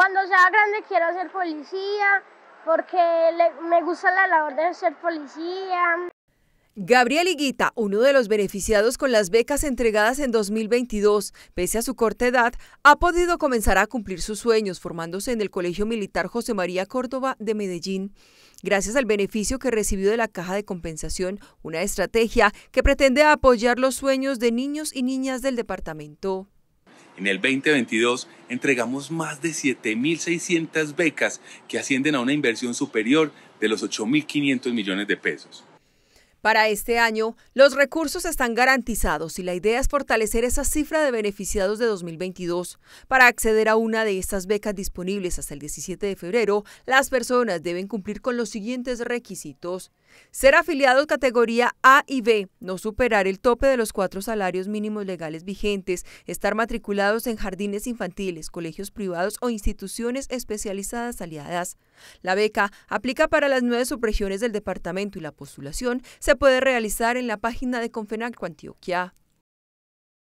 Cuando sea grande quiero ser policía porque me gusta la labor de ser policía. Gabriel Higuita, uno de los beneficiados con las becas entregadas en 2022, pese a su corta edad, ha podido comenzar a cumplir sus sueños formándose en el Colegio Militar José María Córdoba de Medellín. Gracias al beneficio que recibió de la Caja de Compensación, una estrategia que pretende apoyar los sueños de niños y niñas del departamento. En el 2022 entregamos más de 7.600 becas que ascienden a una inversión superior de los 8.500 millones de pesos. Para este año, los recursos están garantizados y la idea es fortalecer esa cifra de beneficiados de 2022. Para acceder a una de estas becas disponibles hasta el 17 de febrero, las personas deben cumplir con los siguientes requisitos. Ser afiliados categoría A y B, no superar el tope de los cuatro salarios mínimos legales vigentes, estar matriculados en jardines infantiles, colegios privados o instituciones especializadas aliadas. La beca aplica para las nueve subregiones del departamento y la postulación se puede realizar en la página de Confenalco Antioquia.